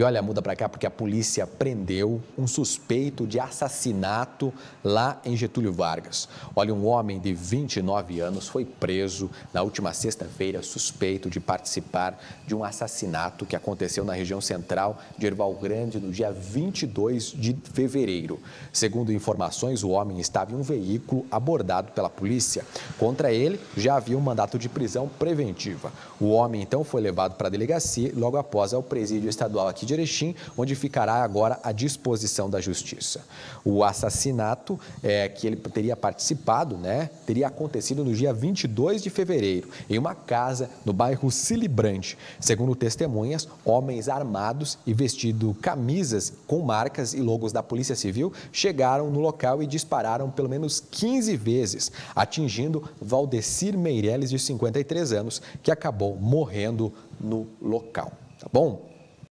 E olha, muda para cá porque a polícia prendeu um suspeito de assassinato lá em Getúlio Vargas. Olha, um homem de 29 anos foi preso na última sexta-feira, suspeito de participar de um assassinato que aconteceu na região central de Erval Grande no dia 22 de fevereiro. Segundo informações, o homem estava em um veículo abordado pela polícia. Contra ele já havia um mandato de prisão preventiva. O homem então foi levado para a delegacia logo após ao presídio estadual aqui de de Erechim, onde ficará agora à disposição da justiça. O assassinato é, que ele teria participado, né, teria acontecido no dia 22 de fevereiro, em uma casa no bairro Cilibrante. Segundo testemunhas, homens armados e vestido camisas com marcas e logos da Polícia Civil chegaram no local e dispararam pelo menos 15 vezes, atingindo Valdecir Meireles, de 53 anos, que acabou morrendo no local. Tá bom?